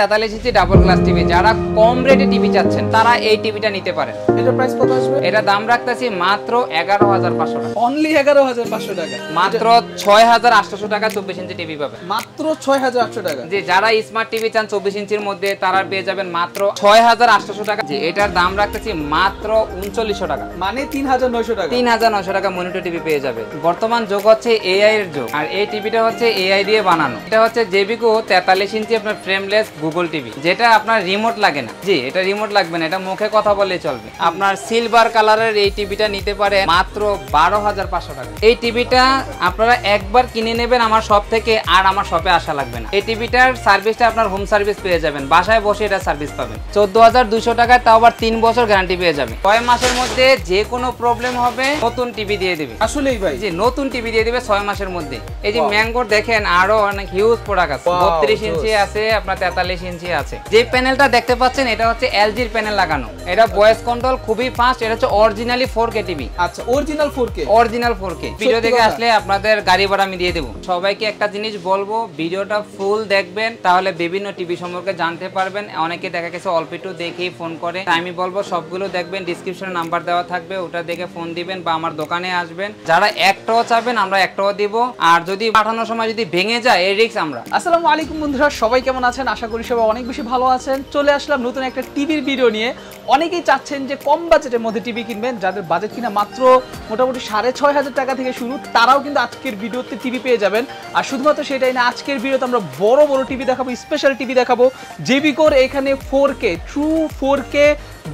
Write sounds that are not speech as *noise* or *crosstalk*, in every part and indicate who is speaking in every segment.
Speaker 1: তেতাল্লিশ double TV যারা কম রেটে টিভি চাচ্ছেন তারা এই টিভিটা নিতে পারেন এটা প্রাইস কত আসবে এটা দাম রাখতেছি মাত্র এগারো হাজার পাঁচশো টাকা অনলি এগারো হাজার পাঁচশো টাকা মাত্র ছয় হাজার আটশো টাকা চব্বিশ ইঞ্চি টিভি মাত্র ছয় হাজার আটশো টাকা যে যারা স্মার্ট টিভি চান চব্বিশ ইঞ্চির মধ্যে তারা পেয়ে যাবেন মাত্র ছয় হাজার আটশো টাকা যে এটার দাম রাখতেছি মাত্র উনচল্লিশশো টাকা মানে তিন হাজার নয়শো টাকা তিন হাজার নয়শো টাকা মনিটর টিভি পেয়ে যাবে বর্তমান যোগ হচ্ছে এআই এর যুগ আর এই টিভিটা হচ্ছে এআই দিয়ে বানানো এটা হচ্ছে জেবিকো তেতাল্লিশ ইঞ্চি আপনার ফ্রেমলেস গুগল টিভি যেটা আপনার রিমোট লাগে না জি এটা রিমোট লাগবে না এটা মুখে কথা বলে চলবে আপনার সিলভার কালারের এই টিভিটা নিতে পারে মাত্র বারো হাজার পাঁচশো টাকা এই টিভিটা আপনারা একবার কিনে নেবেন আমার শপ থেকে আর আমার শপে আসা লাগবে না এই টিভিটার সার্ভিসটা আপনার হোম সার্ভিস পেয়ে যাবেন বাসায় বসে এটা সার্ভিস পাবেন চোদ্দ হাজার দুশো টাকায় তাও আবার তিন বছর গ্যারান্টি পেয়ে যাবে ছয় মাসের মধ্যে যে কোনো প্রবলেম হবে নতুন টিভি দিয়ে দেবে আসলেই ভাই জি নতুন টিভি দিয়ে দেবে ছয় মাসের মধ্যে এই যে ম্যাঙ্গোর দেখেন আরো অনেক হিউজ প্রোডাক্ট আছে বত্রিশ ইঞ্চি আছে আপনার তেতাল্লিশ ইঞ্চি আছে যে প্যানেলটা দেখতে পাচ্ছেন এটা হচ্ছে এলজির প্যানেল লাগানো এটা ভয়েস কন্ট্রোল খুবই ফাস্ট এটা হচ্ছে অরিজিনালি ফোর কে টিভি আচ্ছা original four K original four K video দেখে আসলে আপনাদের গাড়ি ভাড়া আমি দিয়ে দেবো সবাইকে একটা জিনিস বলবো ভিডিওটা ফুল দেখবেন তাহলে বিভিন্ন টিভি সম্পর্কে জানতে পারবেন অনেকে দেখা গেছে অল্প একটু দেখেই ফোন করে আমি বলবো সবগুলো দেখবেন ডিসক্রিপশনে নাম্বার দেওয়া থাকবে ওটা দেখে ফোন দিবেন বা আমার দোকানে আসবেন যারা একটাও চাবেন আমরা একটাও দিব
Speaker 2: আর যদি পাঠানোর সময় যদি ভেঙে যায় এই রিক্স আমরা আসসালামু আলাইকুম বন্ধুরা সবাই কেমন আছেন আশা করি পরিষেবা অনেক বেশি ভালো আছেন চলে আসলাম নতুন একটা টিভির ভিডিও নিয়ে অনেকেই চাচ্ছেন যে কম বাজেটের মধ্যে টিভি কিনবেন যাদের বাজেট কিনা মাত্র মোটামুটি সাড়ে ছয় হাজার টাকা থেকে শুরু তারাও কিন্তু আজকের ভিডিওতে টিভি পেয়ে যাবেন আর শুধুমাত্র সেটাই না আজকের ভিডিওতে আমরা বড় বড় টিভি দেখাবো স্পেশাল টিভি দেখাবো জেবিকোর এখানে four K true four K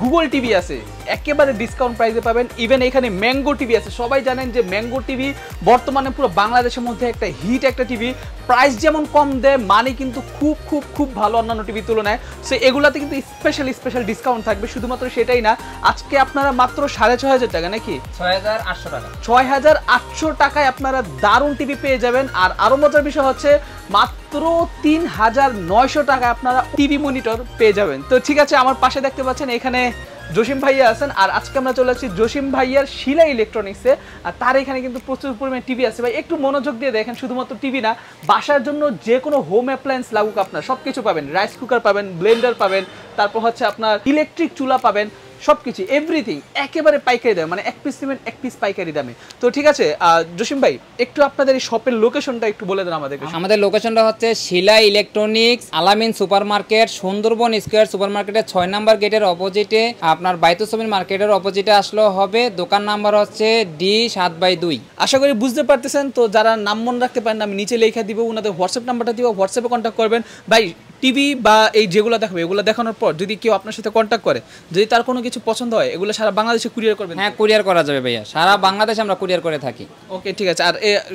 Speaker 2: Google TV আছে একেবারে ডিসকাউন্ট প্রাইসে পাবেন ইভেন এখানে ম্যাঙ্গো টিভি আছে সবাই জানেন যে ম্যাঙ্গো টিভি বর্তমানে পুরো বাংলাদেশের মধ্যে একটা হিট একটা টিভি প্রাইস যেমন কম দেয় মানে কিন্তু খুব খুব খুব ভালো অন্যান্য টিভির তুলনায় সে এগুলাতে কিন্তু স্পেশাল স্পেশাল ডিসকাউন্ট থাকবে শুধুমাত্র সেটাই না আজকে আপনারা মাত্র সাড়ে ছয় হাজার টাকা নাকি
Speaker 1: ছয় হাজার আটশো টাকা
Speaker 2: ছয় হাজার আটশো টাকায় আপনারা দারুণ টিভি পেয়ে যাবেন আর আরও মজার বিষয় হচ্ছে মাত্র তিন হাজার নয়শো টাকায় আপনারা টিভি মনিটর পেয়ে যাবেন তো ঠিক আছে আমার পাশে দেখতে পাচ্ছেন এখানে জসিম ভাইয়া আছেন আর আজকে আমরা চলে আসছি জসিম ভাইয়ার শিলা ইলেকট্রনিক্সে আর তার এখানে কিন্তু প্রচুর পরিমাণে টিভি আছে ভাই একটু মনোযোগ দিয়ে দেখেন শুধুমাত্র টিভি না বাসার জন্য যে কোনো হোম অ্যাপ্লায়েন্স লাগুক আপনার সব কিছু পাবেন রাইস কুকার পাবেন ব্লেন্ডার পাবেন তারপর হচ্ছে আপনার ইলেকট্রিক চুলা পাবেন সব কিছু এভরিথিং একেবারে পাইকারি দামে মানে এক পিস সিমেন্ট এক পিস পাইকারি দামে তো ঠিক আছে জসিম ভাই একটু আপনাদের এই শপের লোকেশনটা একটু বলে দেন আমাদেরকে আমাদের লোকেশনটা হচ্ছে Shila electronics Alamin super market
Speaker 1: Sundarban square super মার্কেটের ছয় নাম্বার গেটের অপোজিটে আপনার বাইতুসমিন মার্কেটের অপোজিটে
Speaker 2: আসলো হবে দোকান নাম্বার হচ্ছে ডি সাত বাই দুই আশা করি বুঝতে পারতেছেন তো যারা নাম মনে রাখতে পারেন আমি নিচে লেখা দিব ওনাদের হোয়াটসঅ্যাপ নাম্বারটা দিব হোয়াটসঅ্যাপে কন্ট্যাক্ট করবেন ভাই টিভি বা এই যেগুলো দেখাবে এগুলো দেখানোর পর যদি কেউ আপনার সাথে কন্ট্যাক্ট করে যদি তার কোনো কিছু পছন্দ হয় এগুলো সারা বাংলাদেশে কুরিয়ার করবে হ্যাঁ কুরিয়ার করা যাবে ভাইয়া সারা বাংলাদেশে আমরা কুরিয়ার করে থাকি ওকে ঠিক আছে আর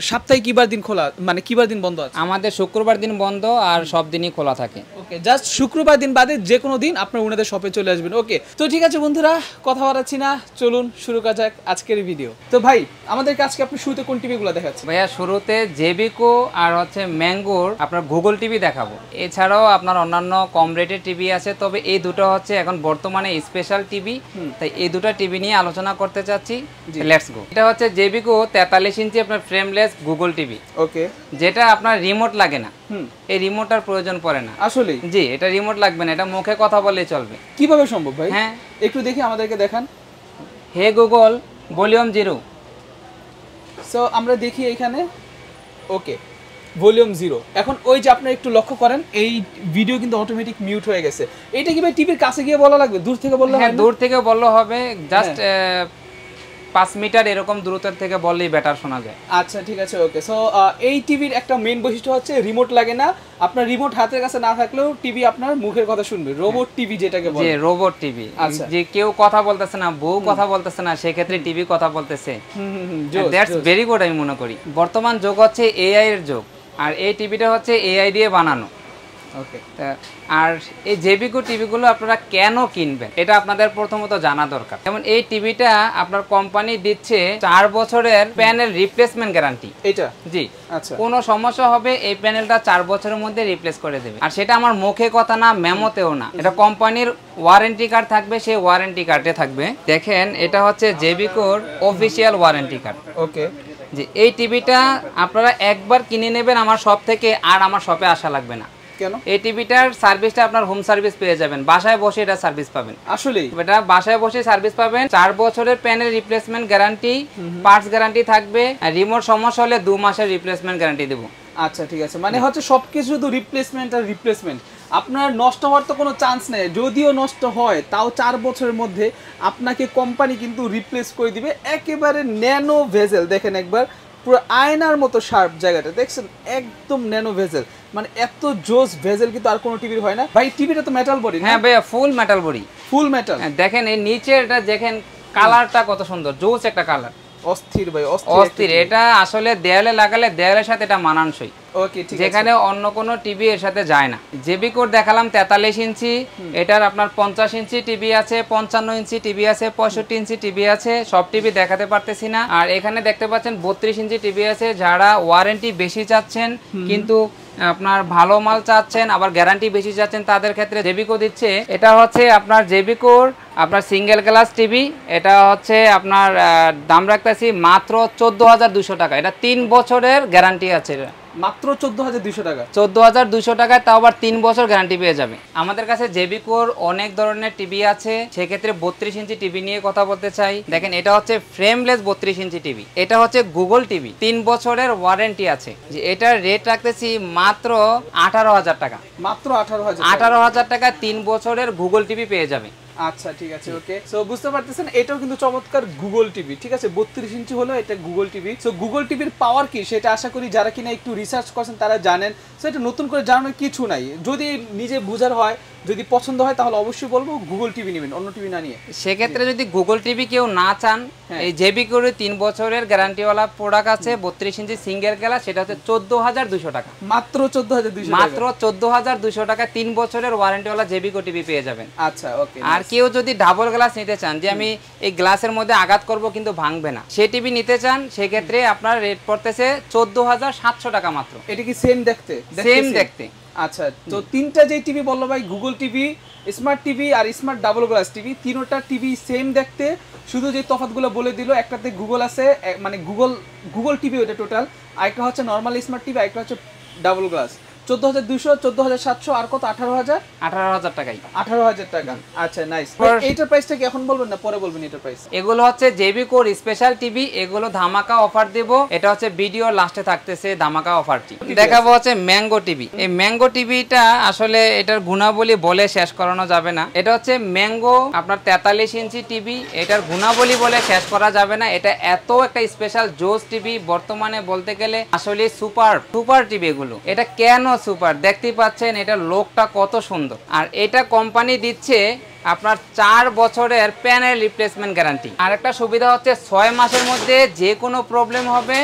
Speaker 2: সপ্তাহে কিবার দিন খোলা মানে কিবার দিন বন্ধ আছে আমাদের শুক্রবার দিন বন্ধ আর সব দিনই খোলা থাকে ওকে জাস্ট শুক্রবার দিন বাদে যে কোনো দিন আপনার উনাদের শপে চলে আসবেন ওকে তো ঠিক আছে বন্ধুরা কথা বাড়াচ্ছি না চলুন শুরু করা যাক আজকের ভিডিও তো ভাই আমাদের কাছে আপনি শুরুতে কোন টিভিগুলো দেখাচ্ছেন ভাইয়া শুরুতে
Speaker 1: জেবিকো আর হচ্ছে ম্যাঙ্গোর আপনার গুগল টিভি দেখাবো এছাড়াও আপনার অন্যান্য কম রেটের টিভি আছে তবে এই দুটো হচ্ছে এখন বর্তমানে স্পেশাল টিভি তাই এই দুটো টিভি নিয়ে আলোচনা করতে চাচ্ছি লেটস গো এটা হচ্ছে জেবিকো তেতাল্লিশ ইঞ্চি আপনার ফ্রেমলেস গুগল টিভি ওকে যেটা আপনার রিমোট লাগে না এই আর প্রয়োজন পড়ে না আসলে জি এটা রিমোট লাগবে না এটা মুখে কথা বলে চলবে কিভাবে সম্ভব ভাই হ্যাঁ
Speaker 2: একটু দেখি আমাদেরকে দেখান hey Google volume zero so আমরা দেখি এখানে ওকে ভলিউম জিরো এখন ওই যে আপনার একটু লক্ষ্য করেন এই ভিডিও কিন্তু অটোমেটিক মিউট হয়ে গেছে এটা কি ভাই টিভির কাছে গিয়ে বলা লাগবে দূর থেকে বললে হ্যাঁ দূর থেকে বললে হবে জাস্ট হ্যাঁ। পাঁচ মিটার
Speaker 1: এরকম দূরত্বের থেকে বললেই বেটার শোনা যায়
Speaker 2: আচ্ছা ঠিক আছে ওকে সো এই টিভির একটা মেন বৈশিষ্ট্য হচ্ছে রিমোট লাগে না আপনার রিমোট হাতের কাছে না থাকলেও টিভি আপনার মুখের কথা শুনবে রোবট হ্যাঁ। টিভি যেটাকে বলে
Speaker 1: রোবট টিভি আচ্ছা। যে
Speaker 2: কেউ কথা বলতেছে না বউ কথা
Speaker 1: বলতেছে না সেক্ষেত্রে টিভি কথা বলতেছে দ্যাটস ভেরি গুড আমি মনে করি বর্তমান যুগ হচ্ছে এআই এর যুগ আর এই টিভিটা হচ্ছে এআই দিয়ে বানানো ওকে আর এই জেবিকো টিভিগুলো আপনারা কেন কিনবেন এটা আপনাদের প্রথমত জানা দরকার যেমন এই টিভিটা আপনার কোম্পানি দিচ্ছে চার বছরের প্যানেল রিপ্লেসমেন্ট গ্যারান্টি এটা জি আচ্ছা কোনো সমস্যা হবে এই প্যানেলটা চার বছরের মধ্যে রিপ্লেস করে দেবে আর সেটা আমার মুখে কথা না মেমোতেও না এটা কোম্পানির ওয়ারেন্টি কার্ড থাকবে সেই ওয়ারেন্টি কার্ডে থাকবে দেখেন এটা হচ্ছে জেবিকোর অফিসিয়াল ওয়ারেন্টি কার্ড ওকে যে এই টিভিটা আপনারা একবার কিনে নেবেন আমার শপ থেকে আর আমার শপে আসা লাগবে না কেন এই টিভিটার সার্ভিসটা আপনার হোম সার্ভিস পেয়ে যাবেন বাসায় বসে এটা সার্ভিস পাবেন আসলে এটা বাসায় বসে সার্ভিস পাবেন চার বছরের প্যানের রিপ্লেসমেন্ট গ্যারান্টি পার্টস গ্যারান্টি থাকবে আর রিমোট সমস্যা হলে দু মাসের রিপ্লেসমেন্ট
Speaker 2: গ্যারান্টি দেবো আচ্ছা ঠিক আছে মানে হচ্ছে সবকিছু শুধু রিপ্লেসমেন্ট আর রিপ্লেসমেন্ট আপনার নষ্ট হওয়ার তো কোনো চান্স নেই যদিও নষ্ট হয় তাও চার বছরের মধ্যে আপনাকে কোম্পানি কিন্তু রিপ্লেস করে দিবে একেবারে ন্যানো ভেজেল দেখেন একবার পুরো আয়নার মতো শার্প জায়গাটা দেখছেন একদম ন্যানো ভেজেল মানে এত জোস ভেজেল কিন্তু আর কোনো টিভির হয় না ভাই টিভিটা তো মেটাল বডি হ্যাঁ ভাইয়া full metal body full metal
Speaker 1: দেখেন এই নিচের এটা দেখেন কালারটা কত সুন্দর জোস একটা কালার
Speaker 2: অস্থির ভাই অস্থির এটা
Speaker 1: আসলে দেয়ালে লাগালে দেয়ালের সাথে এটা মানানসই যেখানে অন্য কোনো টিভি এর সাথে যায় না জেবি দেখালাম তেতাল্লিশ ইঞ্চি এটার আপনার পঞ্চাশ ইঞ্চি টিভি আছে পঞ্চান্ন ইঞ্চি টিভি আছে পঁয়ষট্টি ইঞ্চি টিভি আছে সব টিভি দেখাতে পারতেছি না আর এখানে দেখতে পাচ্ছেন বত্রিশ ইঞ্চি টিভি আছে যারা ওয়ারেন্টি বেশি চাচ্ছেন কিন্তু আপনার ভালো মাল চাচ্ছেন আবার গ্যারান্টি বেশি চাচ্ছেন তাদের ক্ষেত্রে জেবিকো দিচ্ছে এটা হচ্ছে আপনার জেবিকোর আপনার সিঙ্গেল গ্লাস টিভি এটা হচ্ছে আপনার দাম রাখতেছি মাত্র চোদ্দো হাজার দুশো টাকা এটা তিন বছরের গ্যারান্টি আছে মাত্র চোদ্দো হাজার দুশো টাকা চোদ্দ হাজার দুশো টাকায় তাও আবার তিন বছর গ্যারান্টি পেয়ে যাবে আমাদের কাছে জেবিকোর অনেক ধরনের টিভি আছে সেক্ষেত্রে বত্রিশ ইঞ্চি টিভি নিয়ে কথা বলতে চাই দেখেন এটা হচ্ছে ফ্রেমলেস বত্রিশ ইঞ্চি টিভি এটা হচ্ছে গুগল টিভি তিন বছরের ওয়ারেন্টি আছে যে এটার রেট রাখতেছি মাত্র আঠারো হাজার টাকা মাত্র আঠারো হাজার আঠারো হাজার
Speaker 2: টাকায় তিন বছরের গুগল টিভি পেয়ে যাবে আচ্ছা ঠিক আছে ওকে সো বুঝতে পারতেছেন এটাও কিন্তু চমৎকার গুগল টিভি ঠিক আছে বত্রিশ ইঞ্চি হলো এটা গুগল টিভি সো গুগল টিভির পাওয়ার কি সেটা আশা করি যারা কিনা একটু রিসার্চ করছেন তারা জানেন এটা নতুন করে জানার কিছু নাই যদি নিজে বুঝার হয় যদি পছন্দ হয় তাহলে অবশ্যই বলবো গুগল টিভি নেবেন অন্য টিভি না নিয়ে
Speaker 1: সেক্ষেত্রে যদি গুগল টিভি কেউ না চান হ্যাঁ। এই জেবি করে তিন বছরের গ্যারান্টিওয়ালা প্রোডাক্ট আছে বত্রিশ ইঞ্চি সিঙ্গেল গেলা সেটা হচ্ছে চোদ্দ হাজার দুশো টাকা মাত্র চোদ্দ হাজার দুশো মাত্র চোদ্দ হাজার দুশো টাকা তিন বছরের ওয়ারেন্টিওয়ালা কো টিভি পেয়ে যাবেন আচ্ছা ওকে আর কেউ যদি ডাবল গ্লাস নিতে চান যে আমি এই গ্লাসের মধ্যে আঘাত করব কিন্তু ভাঙবে না সে টিভি নিতে চান সেক্ষেত্রে আপনার রেট পড়তেছে চোদ্দ হাজার
Speaker 2: সাতশো টাকা মাত্র এটা কি সেম দেখতে সেম দেখতে আচ্ছা তো তিনটা যে টিভি বললো ভাই গুগল টিভি স্মার্ট টিভি আর স্মার্ট ডাবল গ্লাস টিভি তিনোটা টিভি সেম দেখতে শুধু যে তফাতগুলো বলে দিল একটাতে গুগল আছে মানে গুগল গুগল টিভি ওটা টোটাল আরেকটা হচ্ছে নর্মাল স্মার্ট টিভি আরেকটা হচ্ছে ডাবল গ্লাস চোদ্দ হাজার চোদ্দ হাজার সাতশো আর কত আঠারো হাজার আঠারো হাজার টাকা
Speaker 1: অফার আচ্ছা, এটা হচ্ছে ম্যাঙ্গো টিভিটা আসলে এটার গুণাবলী বলে শেষ করানো যাবে না এটা হচ্ছে ম্যাঙ্গো আপনার তেতাল্লিশ ইঞ্চি টিভি এটার গুণাবলী বলে শেষ করা যাবে না এটা এত একটা স্পেশাল জোস টিভি বর্তমানে বলতে গেলে আসলে সুপার সুপার টিভি এগুলো এটা কেন সুপার দেখতে পাচ্ছেন এটা লোকটা কত সুন্দর আর এটা কোম্পানি দিচ্ছে আপনার চার বছরের প্যানেল রিপ্লেসমেন্ট গ্যারান্টি আর একটা সুবিধা হচ্ছে ছয় মাসের মধ্যে যে কোনো প্রবলেম হবে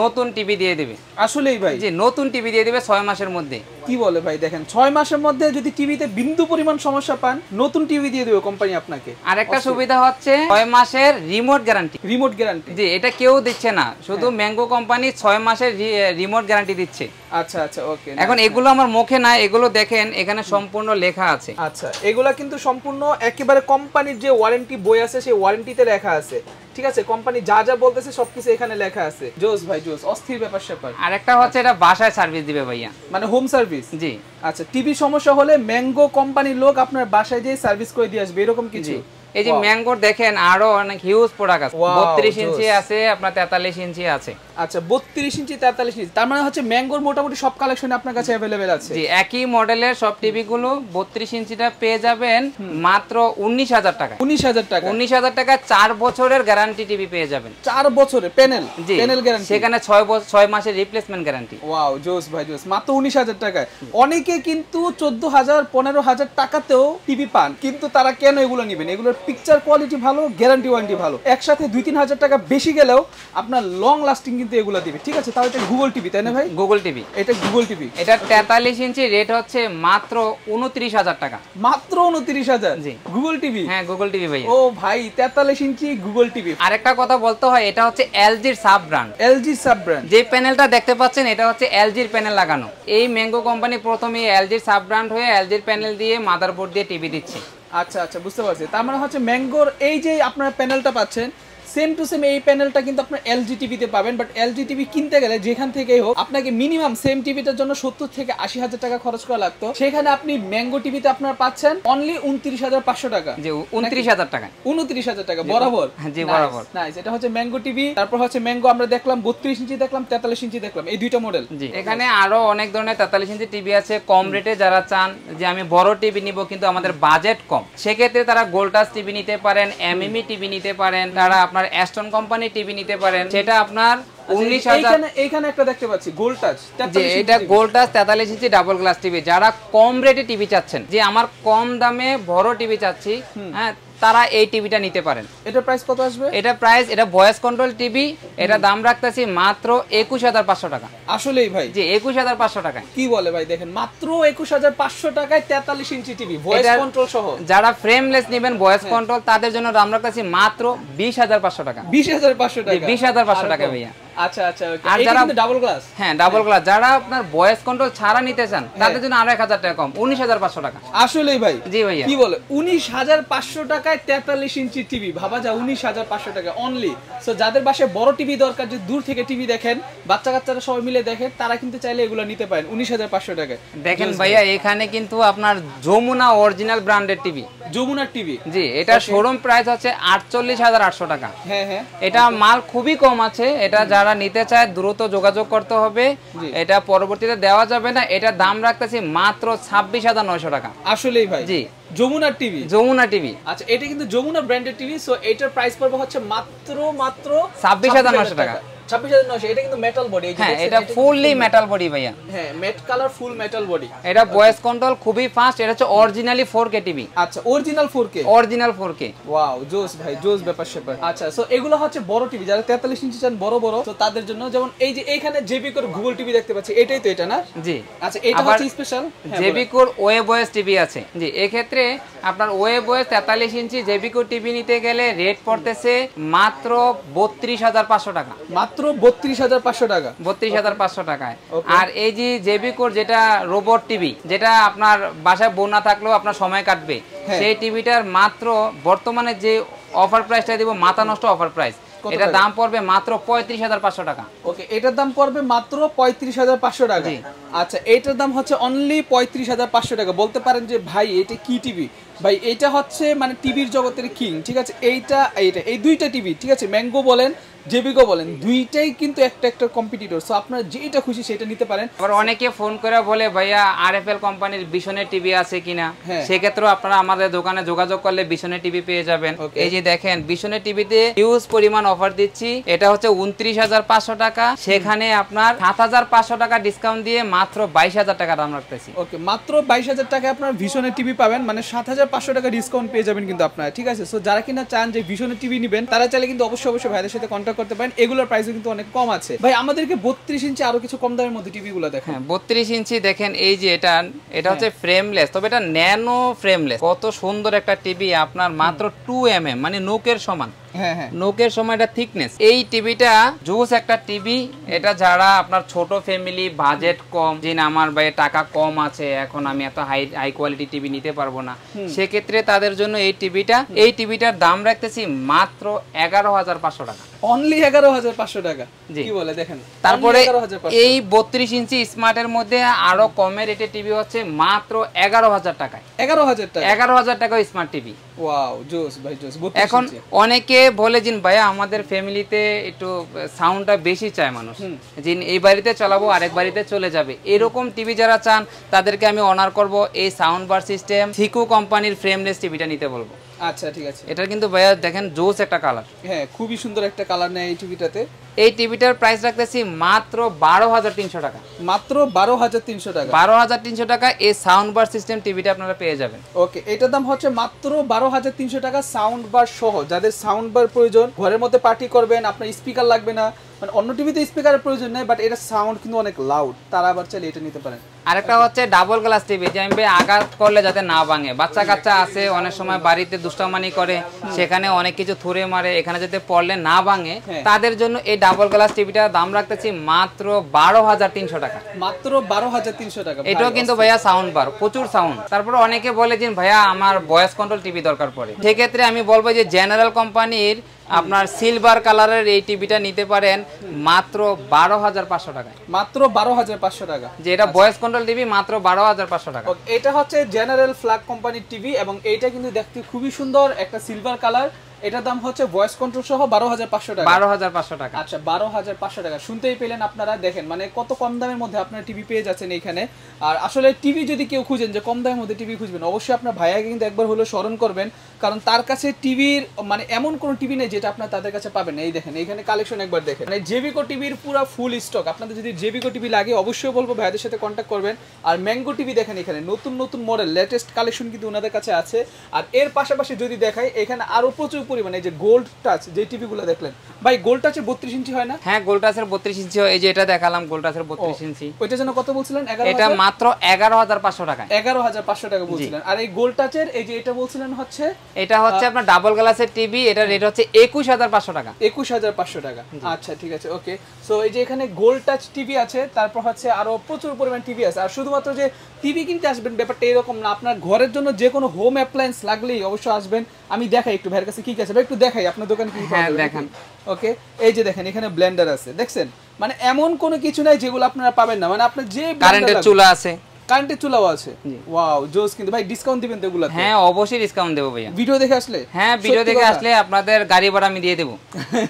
Speaker 1: নতুন টিভি দিয়ে দেবে
Speaker 2: আসলেই ভাই যে নতুন টিভি দিয়ে দেবে ছয় মাসের মধ্যে কি বলে ভাই দেখেন ছয় মাসের মধ্যে যদি টিভিতে বিন্দু পরিমাণ সমস্যা পান নতুন টিভি দিয়ে দেবে কোম্পানি আপনাকে আর একটা সুবিধা হচ্ছে ছয় মাসের
Speaker 1: রিমোট গ্যারান্টি রিমোট গ্যারান্টি জি এটা কেউ দিচ্ছে না শুধু ম্যাঙ্গো কোম্পানি ছয় মাসের
Speaker 2: রিমোট গ্যারান্টি দিচ্ছে আচ্ছা আচ্ছা ওকে এখন এগুলো
Speaker 1: আমার মুখে না এগুলো দেখেন এখানে সম্পূর্ণ লেখা
Speaker 2: আছে আচ্ছা এগুলা কিন্তু সম্পূর্ণ একেবারে কোম্পানির যে ওয়ারেন্টি বই আছে সেই ওয়ারেন্টিতে লেখা আছে ঠিক আছে কোম্পানি যা যা বলতেছে সবকিছু এখানে লেখা আছে জোস ভাই জোস অস্থির ব্যাপার স্যাপার আর একটা হচ্ছে এটা বাসায় সার্ভিস দিবে ভাইয়া মানে হোম সার্ভিস জি আচ্ছা টিভি সমস্যা হলে ম্যাঙ্গো কোম্পানির লোক আপনার বাসায় যেয়ে সার্ভিস করে দিয়ে আসবে এরকম কিছু এই যে
Speaker 1: ম্যাঙ্গোর দেখেন আরো অনেক হিউজ প্রোডাক্ট আছে বত্রিশ ইঞ্চি আছে আপনার তেতাল্লিশ ইঞ্চি আছে
Speaker 2: আচ্ছা বত্রিশ ইঞ্চি তেতাল্লিশ ইঞ্চি তার মানে হচ্ছে ম্যাঙ্গোর মোটামুটি সব কালেকশন আপনার কাছে অ্যাভেলেবেল আছে জি একই মডেলের সব টিভি গুলো বত্রিশ
Speaker 1: ইঞ্চিটা পেয়ে যাবেন মাত্র উনিশ হাজার টাকা উনিশ হাজার টাকা উনিশ হাজার টাকা চার বছরের
Speaker 2: গ্যারান্টি টিভি পেয়ে যাবেন চার বছরের প্যানেল জি প্যানেল গ্যারান্টি সেখানে ছয় বছর ছয় মাসের রিপ্লেসমেন্ট গ্যারান্টি ওয়াও জোস ভাই জোস মাত্র উনিশ হাজার টাকায় অনেকে কিন্তু 14000 হাজার পনেরো হাজার টাকাতেও টিভি পান কিন্তু তারা কেন এগুলো নেবেন এগুলোর পিকচার কোয়ালিটি ভালো গ্যারান্টি ওয়ারেন্টি ভালো একসাথে দুই তিন হাজার টাকা বেশি গেলেও আপনার লং লাস্টিং কিন্তু এগুলো দিবে ঠিক আছে তাহলে এটা গুগল টিভি তাই না ভাই গুগল টিভি এটা গুগল টিভি এটা
Speaker 1: তেতাল্লিশ ইঞ্চি রেট হচ্ছে মাত্র উনত্রিশ হাজার টাকা মাত্র উনত্রিশ হাজার জি গুগল টিভি হ্যাঁ গুগল টিভি ভাই ও ভাই তেতাল্লিশ ইঞ্চি গুগল টিভি আরেকটা কথা বলতে হয় এটা হচ্ছে এলজির sub brand LG sub brand যে প্যানেলটা দেখতে পাচ্ছেন এটা হচ্ছে এলজির প্যানেল লাগানো এই ম্যাঙ্গো কোম্পানি প্রথমে এলজির সাব ব্র্যান্ড হয়ে এলজির প্যানেল দিয়ে
Speaker 2: মাদারবোর্ড দিয়ে টিভি দিচ্ছে আচ্ছা আচ্ছা বুঝতে পারছি তার মানে হচ্ছে ম্যাঙ্গোর এই যে আপনারা প্যানেলটা পাচ্ছেন সেম টু সেম এই প্যানেলটা কিন্তু আপনার এলজি টিভিতে পাবেন বাট এলজি টিভি কিনতে গেলে যেখান থেকেই হোক আপনাকে মিনিমাম সেম টিভিটার জন্য সত্তর থেকে আশি হাজার টাকা খরচ করা লাগতো সেখানে আপনি ম্যাঙ্গো টিভিতে আপনার পাচ্ছেন অনলি উনত্রিশ হাজার পাঁচশো টাকা
Speaker 1: যে উনত্রিশ হাজার টাকা
Speaker 2: উনত্রিশ হাজার টাকা বরাবর জি বরাবর না এটা হচ্ছে ম্যাঙ্গো টিভি তারপর হচ্ছে ম্যাঙ্গো আমরা দেখলাম বত্রিশ ইঞ্চি দেখলাম তেতাল্লিশ ইঞ্চি দেখলাম এই দুইটা
Speaker 1: মডেল এখানে আরো অনেক ধরনের তেতাল্লিশ ইঞ্চি টিভি আছে কম রেটে যারা চান যে আমি বড় টিভি নিব কিন্তু আমাদের বাজেট কম সেক্ষেত্রে তারা গোল্ডাস টিভি নিতে পারেন এমএমই টিভি নিতে পারেন তারা আপনার অ্যাস্টন কোম্পানি টিভি নিতে পারেন সেটা আপনার আচ্ছা,
Speaker 2: উনিশ হাজার একটা দেখতে পাচ্ছি এটা
Speaker 1: ডাবল গ্লাস টিভি যারা কম রেটে টিভি চাচ্ছেন যে আমার কম দামে বড় টিভি চাচ্ছি হ্যাঁ তারা এই টিভিটা নিতে পারেন এটা প্রাইস কত আসবে এটা প্রাইস এটা ভয়েস কন্ট্রোল টিভি এটা দাম রাখতেছি মাত্র একুশ হাজার পাঁচশো টাকা আসলেই ভাই জি একুশ হাজার পাঁচশো টাকা কি বলে ভাই দেখেন মাত্র একুশ হাজার পাঁচশো টাকায় তেতাল্লিশ ইঞ্চি টিভি ভয়েস কন্ট্রোল সহ যারা ফ্রেমলেস নেবেন ভয়েস হ্যাঁ। কন্ট্রোল তাদের জন্য দাম রাখতেছি মাত্র বিশ হাজার পাঁচশো টাকা বিশ হাজার পাঁচশো টাকা বিশ হাজার পাঁচশো টাকা ভাইয়া আচ্ছা, আচ্ছা, হ্যাঁ, হ্যাঁ।
Speaker 2: যাদের বড় টিভি দরকার যে দূর থেকে টিভি দেখেন বাচ্চা কাচ্চারা সবাই মিলে দেখেন তারা কিন্তু চাইলে এগুলো নিতে পারেন উনিশ হাজার পাঁচশো টাকায় দেখেন ভাইয়া
Speaker 1: এখানে কিন্তু আপনার যমুনা অরিজিনাল ব্র্যান্ডের টিভি যমুনার টিভি জি এটা শোরুম প্রাইস হচ্ছে আটচল্লিশ হাজার আটশো টাকা
Speaker 2: হ্যাঁ হ্যাঁ এটা মাল
Speaker 1: খুবই কম আছে এটা যারা যারা নিতে চায় দ্রুত যোগাযোগ করতে হবে এটা পরবর্তীতে দেওয়া যাবে না এটা দাম রাখতেছি মাত্র ছাব্বিশ হাজার নয়শো টাকা আসলেই ভাই জি যমুনা টিভি যমুনা টিভি
Speaker 2: আচ্ছা এটা কিন্তু যমুনা ব্র্যান্ডেড টিভি সো এটার প্রাইস পড়বে হচ্ছে মাত্র মাত্র ছাব্বিশ হাজার নয়শো টাকা তাদের জন্য যেমন এই যে গুগল টিভি দেখতে পাচ্ছি এটাই তো এটা না জি আচ্ছা এটা হচ্ছে
Speaker 1: টিভি হ্যাঁ, আছে জি এক্ষেত্রে আপনার ওয়ে ওএস তেতাল্লিশ ইঞ্চি জেবি কোর টিভি নিতে গেলে রেট পড়তেছে মাত্র পাঁচশো টাকা মাত্র মাত্র বত্রিশ হাজার পাঁচশো টাকা বত্রিশ হাজার পাঁচশো টাকায় আর এই যে যেটা রোবট টিভি যেটা আপনার বাসায় থাকলেও আপনার সময় কাটবে হ্যাঁ। সেই টিভিটার মাত্র বর্তমানে যে অফার প্রাইসটা দিব মাথা নষ্ট
Speaker 2: অফার প্রাইস এটা দাম পড়বে মাত্র পঁয়ত্রিশ হাজার পাঁচশো টাকা ওকে এটার দাম পড়বে মাত্র পঁয়ত্রিশ হাজার পাঁচশো টাকা আচ্ছা এটার দাম হচ্ছে অনলি পঁয়ত্রিশ হাজার পাঁচশো টাকা বলতে পারেন যে ভাই এটা কি টিভি ভাই এটা হচ্ছে মানে টিভির জগতের কিং ঠিক আছে এইটা এইটা এই দুইটা টিভি ঠিক আছে ম্যাঙ্গো বলেন জেবিকো বলেন দুইটাই কিন্তু একটা একটা কম্পিটিটর সো আপনারা যেটা খুশি সেটা নিতে পারেন
Speaker 1: আবার অনেকে ফোন করে বলে ভাইয়া আরএফএল কোম্পানির বিশনের টিভি আছে কিনা হ্যাঁ। সেক্ষেত্রে আপনারা আমাদের দোকানে যোগাযোগ করলে বিশনের টিভি পেয়ে যাবেন এই যে দেখেন বিশনের টিভিতে হিউজ পরিমাণ অফার দিচ্ছি এটা হচ্ছে উনত্রিশ হাজার পাঁচশো টাকা সেখানে আপনার সাত হাজার পাঁচশো টাকা ডিসকাউন্ট দিয়ে মাত্র বাইশ হাজার টাকা দাম রাখতেছি ওকে
Speaker 2: মাত্র বাইশ হাজার টাকা আপনার ভিশনের টিভি পাবেন মানে সাত হাজার পাঁচশো টাকা ডিসকাউন্ট পেয়ে যাবেন কিন্তু আপনারা ঠিক আছে সো যারা কিনা চান যে ভিশনের টিভি নেবেন তারা চাইলে কিন্তু অবশ্যই অবশ্যই ভাইদের সাথে কন্ট্যাক্ট করতে পারেন এগুলোর প্রাইসও কিন্তু অনেক কম আছে ভাই আমাদেরকে বত্রিশ ইঞ্চি আরো কিছু কম দামের মধ্যে টিভি গুলো দেখেন হ্যাঁ,
Speaker 1: বত্রিশ ইঞ্চি দেখেন এই যে এটা এটা হচ্ছে ফ্রেমলেস হ্যাঁ। তবে এটা ন্যানো ফ্রেমলেস কত সুন্দর একটা টিভি আপনার মাত্র টু এম এম মানে নোকের সমান হ্যাঁ, হ্যাঁ। নোকের সময়টা থিকনেস এই টিভিটা জুস একটা টিভি এটা যারা আপনার ছোট ফ্যামিলি বাজেট কম যে আমার ভাই টাকা কম আছে এখন আমি এত হাই হাই কোয়ালিটি টিভি নিতে পারবো না সেক্ষেত্রে তাদের জন্য এই টিভিটা এই টিভিটার দাম রাখতেছি মাত্র এগারো হাজার
Speaker 2: পাঁচশো টাকা অনলি এগারো হাজার পাঁচশো টাকা
Speaker 1: তারপরে এই বত্রিশ ইঞ্চি এর মধ্যে আরো কমে রেটে টিভি হচ্ছে মাত্র এগারো হাজার টাকায় এগারো হাজার টাকা এগারো হাজার টাকা স্মার্ট টিভি ভাই জোস এখন অনেকে বলে যিনি ভাইয়া আমাদের ফ্যামিলিতে একটু সাউন্ডটা বেশি চায় মানুষ যিনি এই বাড়িতে চালাবো আরেক বাড়িতে চলে যাবে এরকম টিভি যারা চান তাদেরকে আমি অনার করব এই সাউন্ড বার সিস্টেম থিকু কোম্পানির ফ্রেমলেস টিভিটা নিতে বলবো আচ্ছা ঠিক আছে এটা কিন্তু ভাইয়া দেখেন জোস একটা কালার হ্যাঁ খুবই সুন্দর একটা কালার নেয় এই টিভিটাতে এই টিভিটার প্রাইস রাখতেছি মাত্র বারো হাজার তিনশো টাকা মাত্র বারো হাজার তিনশো টাকা বারো হাজার তিনশো টাকা এই সাউন্ড বার সিস্টেম টিভিটা আপনারা পেয়ে যাবেন
Speaker 2: ওকে এটার দাম হচ্ছে মাত্র বারো হাজার তিনশো টাকা সাউন্ড বার সহ যাদের সাউন্ড বার প্রয়োজন ঘরের মধ্যে পার্টি করবেন আপনার স্পিকার লাগবে না মানে অন্য টিভিতে স্পিকারের প্রয়োজন নেই বাট এটা সাউন্ড কিন্তু অনেক লাউড তারা আবার চাইলে এটা নিতে পারেন
Speaker 1: আরেকটা হচ্ছে ডাবল গ্লাস টিভি যে আমি আঘাত করলে যাতে না ভাঙে বাচ্চা কাচ্চা আসে অনেক সময় বাড়িতে দুষ্টামানি করে সেখানে অনেক কিছু থুরে মারে এখানে যাতে পড়লে না ভাঙে হ্যাঁ। তাদের জন্য এই ডাবল গ্লাস টিভিটা দাম রাখতেছি মাত্র বারো হাজার তিনশো টাকা
Speaker 2: মাত্র বারো হাজার তিনশো টাকা এটাও কিন্তু ভাইয়া
Speaker 1: সাউন্ড বার প্রচুর সাউন্ড তারপর অনেকে বলে যে ভাইয়া আমার বয়স কন্ট্রোল টিভি দরকার পড়ে সেক্ষেত্রে আমি বলবো যে জেনারেল কোম্পানির আপনার সিলভার কালারের এই টিভিটা নিতে পারেন মাত্র বারো হাজার পাঁচশো টাকা মাত্র বারো হাজার পাঁচশো
Speaker 2: টাকা যে এটা ভয়েস আচ্ছা। কন্ট্রোল টিভি মাত্র
Speaker 1: বারো হাজার পাঁচশো টাকা
Speaker 2: এটা হচ্ছে জেনারেল ফ্ল্যাগ কোম্পানির টিভি এবং এইটা কিন্তু দেখতে খুবই সুন্দর একটা সিলভার কালার এটার দাম হচ্ছে ভয়েস কন্ট্রোল সহ বারো হাজার পাঁচশো টাকা বারো হাজার পাঁচশো টাকা আচ্ছা বারো হাজার পাঁচশো টাকা শুনতেই পেলেন আপনারা দেখেন মানে কত কম দামের মধ্যে আপনার টিভি পেয়ে যাচ্ছেন এইখানে আর আসলে টিভি যদি কেউ খুঁজেন যে কম দামের মধ্যে টিভি খুঁজবেন অবশ্যই আপনার ভাইয়া কিন্তু একবার হলেও স্মরণ করবেন কারণ তার কাছে টিভির মানে এমন কোনো টিভি নেই যেটা আপনার তাদের কাছে পাবেন এই দেখেন এইখানে কালেকশন একবার দেখেন মানে জেবিকো টিভির পুরো ফুল স্টক আপনাদের যদি জেবিকো টিভি লাগে অবশ্যই বলবো ভাইয়াদের সাথে কন্ট্যাক্ট করবেন আর ম্যাঙ্গো টিভি দেখেন এখানে নতুন নতুন মডেল লেটেস্ট কালেকশন কিন্তু ওনাদের কাছে আছে আর এর পাশাপাশি যদি দেখাই এখানে আরও প্রচুর পরিমাণে এই যে গোল্ড টাচ যে টিভিগুলো দেখলেন ভাই গোল্ড টাচের 32 ইঞ্চি হয় না হ্যাঁ গোল্ড টাচের 32 ইঞ্চি হয় এই যে এটা দেখালাম গোল্ড টাচের 32 ইঞ্চি ওইটার জন্য কত বলছিলেন এটা মাত্র
Speaker 1: 11500 টাকা
Speaker 2: 11500 টাকা বলছিলেন আর এই গোল্ড টাচের এই যে এটা বলছিলেন হচ্ছে এটা হচ্ছে আপনার ডাবল গ্লাসের টিভি এটা রেট হচ্ছে 21500 টাকা 21500 টাকা আচ্ছা ঠিক আছে ওকে সো এই যে এখানে গোল্ড টাচ টিভি আছে তারপর হচ্ছে আরো প্রচুর পরিমাণ টিভি আছে আর শুধুমাত্র যে টিভি কিনতে আসবেন ব্যাপারটা এরকম না আপনার ঘরের জন্য যে কোনো হোম অ্যাপ্লায়েন্স লাগলেই অবশ্যই আসবেন আমি দেখাই একটু ভাইয়ের কাছে কি ঠিক আছে একটু দেখাই আপনার দোকান কি হ্যাঁ ওকে এই যে দেখেন এখানে ব্লেন্ডার আছে দেখছেন মানে এমন কোনো কিছু নাই যেগুলো আপনারা পাবেন না মানে আপনার যে কারেন্টের চুলা আছে কারেন্টের চুলাও আছে ওয়াও জোস কিন্তু ভাই ডিসকাউন্ট দিবেন তো এগুলা হ্যাঁ অবশ্যই ডিসকাউন্ট দেবো ভাইয়া ভিডিও দেখে আসলে হ্যাঁ ভিডিও দেখে আসলে আপনাদের গাড়ি ভাড়া আমি দিয়ে দেবো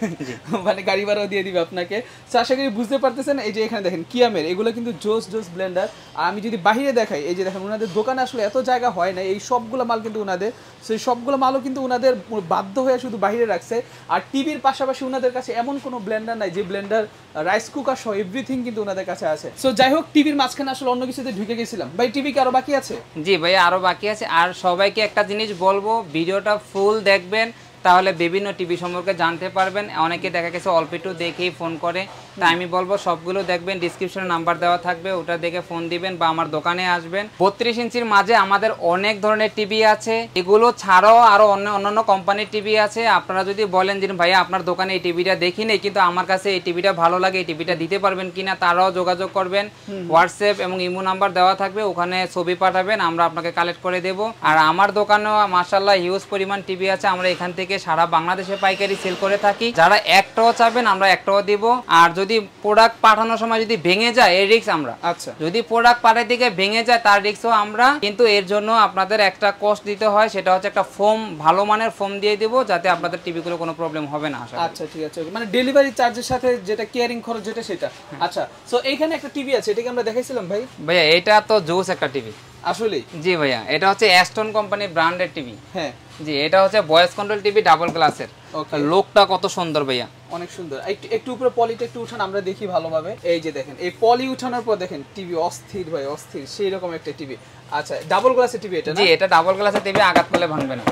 Speaker 2: *laughs* মানে গাড়ি ভাড়াও দিয়ে দিবে আপনাকে আশা করি বুঝতে পারতেছেন এই যে এখানে দেখেন কিয়ামের এগুলো কিন্তু জোস জোস ব্লেন্ডার আমি যদি বাহিরে দেখাই এই যে দেখেন ওনাদের দোকানে আসলে এত জায়গা হয় না এই সবগুলো মাল কিন্তু ওনাদের সেই সবগুলো মালও কিন্তু ওনাদের বাধ্য হয়ে শুধু বাইরে রাখছে আর টিভির পাশাপাশি ওনাদের কাছে এমন কোনো ব্লেন্ডার নাই যে ব্লেন্ডার রাইস কুকার সহ এভরিথিং কিন্তু ওনাদের কাছে আছে সো যাই হোক টিভির মাঝখানে আসলে অন্য কিছুতে ঢুকে গেছে দিয়েছিলাম ভাই টিভি কি আরো বাকি আছে
Speaker 1: জি ভাই আরো বাকি আছে আর সবাইকে একটা জিনিস বলবো ভিডিওটা ফুল দেখবেন তাহলে বিভিন্ন টিভি সম্পর্কে জানতে পারবেন অনেকে দেখা গেছে অল্প একটু দেখেই ফোন করে তাই আমি বলবো সবগুলো দেখবেন ডিসক্রিপশনে নাম্বার দেওয়া থাকবে ওটা দেখে ফোন দিবেন বা আমার দোকানে আসবেন বত্রিশ ইঞ্চির মাঝে আমাদের অনেক ধরনের টিভি আছে এগুলো ছাড়াও আরও অন্য অন্যান্য কোম্পানির টিভি আছে আপনারা যদি বলেন যে ভাই আপনার দোকানে এই টিভিটা দেখি নেই কিন্তু আমার কাছে এই টিভিটা ভালো লাগে এই টিভিটা দিতে পারবেন কিনা তারাও যোগাযোগ করবেন হোয়াটসঅ্যাপ এবং ইমো নাম্বার দেওয়া থাকবে ওখানে ছবি পাঠাবেন আমরা আপনাকে কালেক্ট করে দেব আর আমার দোকানেও মার্শাল্লাহ হিউজ পরিমাণ টিভি আছে আমরা এখান থেকে সারা বাংলাদেশে পাইকারি সেল করে থাকি যারা একটাও চাবেন আমরা একটাও দিব আর যদি প্রোডাক্ট পাঠানোর সময় যদি ভেঙে যায় এর রিক্স আমরা আচ্ছা যদি প্রোডাক্ট পাঠাই দিকে ভেঙে যায় তার রিক্সও আমরা কিন্তু এর জন্য আপনাদের একটা কস্ট দিতে হয় সেটা হচ্ছে একটা ফোম ভালো মানের ফোম দিয়ে দিব যাতে আপনাদের টিভিগুলো কোনো প্রবলেম হবে না
Speaker 2: আচ্ছা ঠিক আছে মানে ডেলিভারি চার্জের সাথে যেটা কেয়ারিং খরচ যেটা সেটা হ্যাঁ। আচ্ছা সো এইখানে একটা টিভি আছে এটাকে আমরা দেখাইছিলাম ভাই
Speaker 1: ভাইয়া এটা তো জোস একটা টিভি আসলে জি ভাইয়া এটা হচ্ছে অ্যাস্টন কোম্পানি ব্র্যান্ডের টিভি হ্যাঁ জি এটা হচ্ছে ভয়েস কন্ট্রোল টিভি ডাবল গ্লাসের লোকটা কত সুন্দর ভাইয়া
Speaker 2: অনেক সুন্দর একটু একটু উপরে পলিটা একটু উঠান আমরা দেখি ভালোভাবে এই যে দেখেন এই পলি উঠানোর পর দেখেন টিভি অস্থির ভাই অস্থির সেই রকম একটা টিভি আচ্ছা ডাবল গ্লাসের টিভি এটা জি এটা ডাবল
Speaker 1: গ্লাসের টিভি আঘাত করলে ভাঙবে না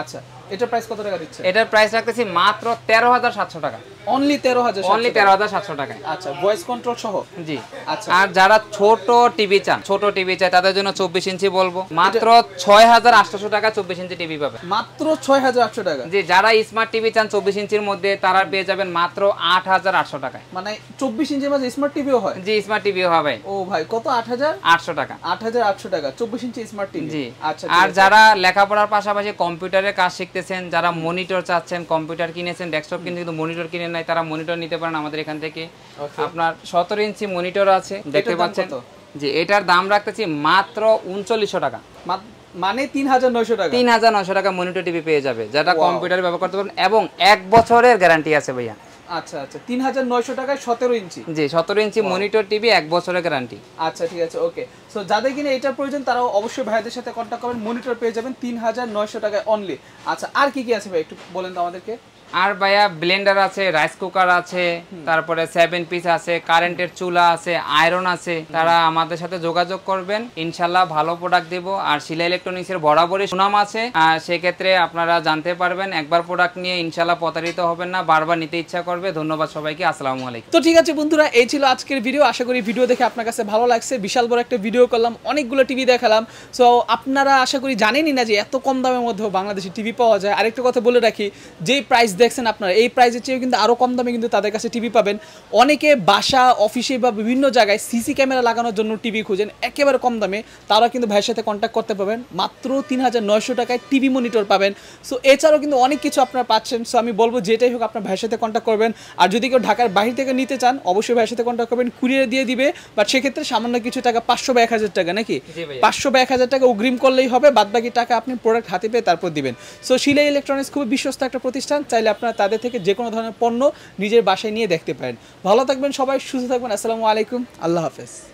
Speaker 1: আচ্ছা এটার প্রাইস কত টাকা দিচ্ছে প্রাইস রাখতেছি মাত্র 13700 টাকা অনলি 13700 অনলি 13700 টাকা আচ্ছা ভয়েস কন্ট্রোল সহ জি আচ্ছা আর যারা ছোট টিভি চান ছোট টিভি চায় তাদের জন্য 24 ইঞ্চি বলবো মাত্র 6800 টাকা 24 ইঞ্চি টিভি পাবে মাত্র 6800 টাকা জি যারা স্মার্ট টিভি চান 24 ইঞ্চির মধ্যে তারা পেয়ে যাবেন মাত্র 8800
Speaker 2: টাকায় মানে 24 ইঞ্চির স্মার্ট টিভিও হয় জি স্মার্ট টিভিও ভাই ও ভাই কত 8800 টাকা 8800 টাকা 24 ইঞ্চি স্মার্ট টিভি জি আচ্ছা আর যারা
Speaker 1: লেখাপড়ার পাশাপাশি কম্পিউটারের কাজ শিখতে দেখতেছেন যারা মনিটর চাচ্ছেন কম্পিউটার কিনেছেন ডেস্কটপ কিনে কিন্তু মনিটর কিনে নাই তারা মনিটর নিতে পারেন আমাদের এখান থেকে আপনার সতেরো ইঞ্চি মনিটর আছে দেখতে পাচ্ছেন যে এটার দাম রাখতেছি মাত্র উনচল্লিশশো টাকা মানে তিন হাজার নয়শো টাকা তিন হাজার নয়শো টাকা মনিটর টিভি পেয়ে যাবে যেটা কম্পিউটার ব্যবহার করতে পারেন এবং এক বছরের গ্যারান্টি আছে ভাইয়া
Speaker 2: আচ্ছা আচ্ছা তিন হাজার নয়শো টাকায় সতেরো ইঞ্চি
Speaker 1: জি সতেরো ইঞ্চি মনিটর টিভি এক বছরের গ্যারান্টি
Speaker 2: আচ্ছা ঠিক আছে ওকে সো যাদের কিনা এটা প্রয়োজন তারা অবশ্যই ভাইদের সাথে কন্ট্যাক্ট করবেন মনিটর পেয়ে যাবেন তিন হাজার নয়শো টাকায় অনলি আচ্ছা আর কি কি আছে ভাই একটু বলেন তো আমাদেরকে
Speaker 1: আর ভাইয়া ব্লেন্ডার আছে রাইস কুকার আছে তারপরে সেভেন পিস আছে কারেন্টের চুলা আছে আয়রন আছে তারা আমাদের সাথে যোগাযোগ করবেন ইনশাল্লাহ ভালো প্রোডাক্ট দিব আর শিলা ইলেকট্রনিক্স এর বরাবরই সুনাম আছে সেক্ষেত্রে আপনারা জানতে পারবেন একবার প্রোডাক্ট নিয়ে ইনশাল্লাহ প্রতারিত হবেন না বারবার নিতে ইচ্ছা করবে ধন্যবাদ সবাইকে আসসালাম আলাইকুম
Speaker 2: তো ঠিক আছে বন্ধুরা এই ছিল আজকের ভিডিও আশা করি ভিডিও দেখে আপনার কাছে ভালো লাগছে বিশাল বড় একটা ভিডিও করলাম অনেকগুলো টিভি দেখালাম সো আপনারা আশা করি জানেনই না যে এত কম দামের মধ্যেও বাংলাদেশে টিভি পাওয়া যায় আরেকটা কথা বলে রাখি যে প্রাইস দেখছেন আপনারা এই প্রাইসের চেয়েও কিন্তু আরও কম দামে কিন্তু তাদের কাছে টিভি পাবেন অনেকে বাসা অফিসে বা বিভিন্ন জায়গায় সিসি ক্যামেরা লাগানোর জন্য টিভি খুঁজেন একেবারে কম দামে তারা কিন্তু ভাইয়ের সাথে কন্ট্যাক্ট করতে পারবেন মাত্র তিন হাজার নয়শো টাকায় টিভি মনিটর পাবেন সো এছাড়াও কিন্তু অনেক কিছু আপনারা পাচ্ছেন সো আমি বলবো যেটাই হোক আপনার ভাইয়ের সাথে কন্ট্যাক্ট করবেন আর যদি কেউ ঢাকার বাহির থেকে নিতে চান অবশ্যই ভাইয়ের সাথে কন্ট্যাক্ট করবেন কুরিয়ার দিয়ে দিবে বাট সেক্ষেত্রে সামান্য কিছু টাকা পাঁচশো বা এক হাজার টাকা নাকি পাঁচশো বা এক হাজার টাকা অগ্রিম করলেই হবে বাদবাকি টাকা আপনি প্রোডাক্ট হাতে পেয়ে তারপর দিবেন সো শিলাই ইলেকট্রনিক্স খুব বিশ্বস্ত একটা প্রতিষ্ঠান চাইলে আপনারা তাদের থেকে যে কোনো ধরনের পণ্য নিজের বাসায় নিয়ে দেখতে পারেন ভালো থাকবেন সবাই সুস্থ থাকবেন আসসালামু আলাইকুম আল্লাহ হাফেজ